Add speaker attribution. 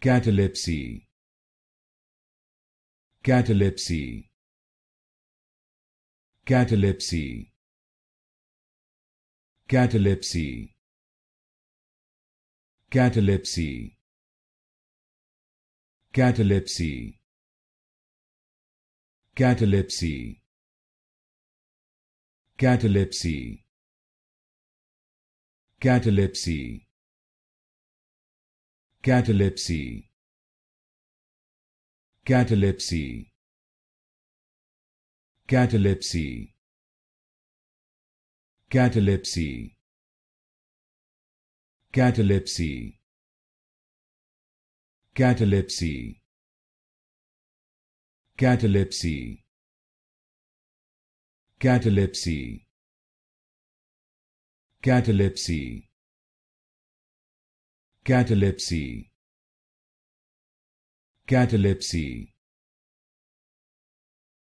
Speaker 1: catalepsy catalepsy catalepsy catalepsy catalepsy catalepsy catalepsy catalepsy catalepsy catalepsy catalepsy catalepsy catalepsy catalepsy catalepsy catalepsy catalepsy catalepsy catalepsy catalepsy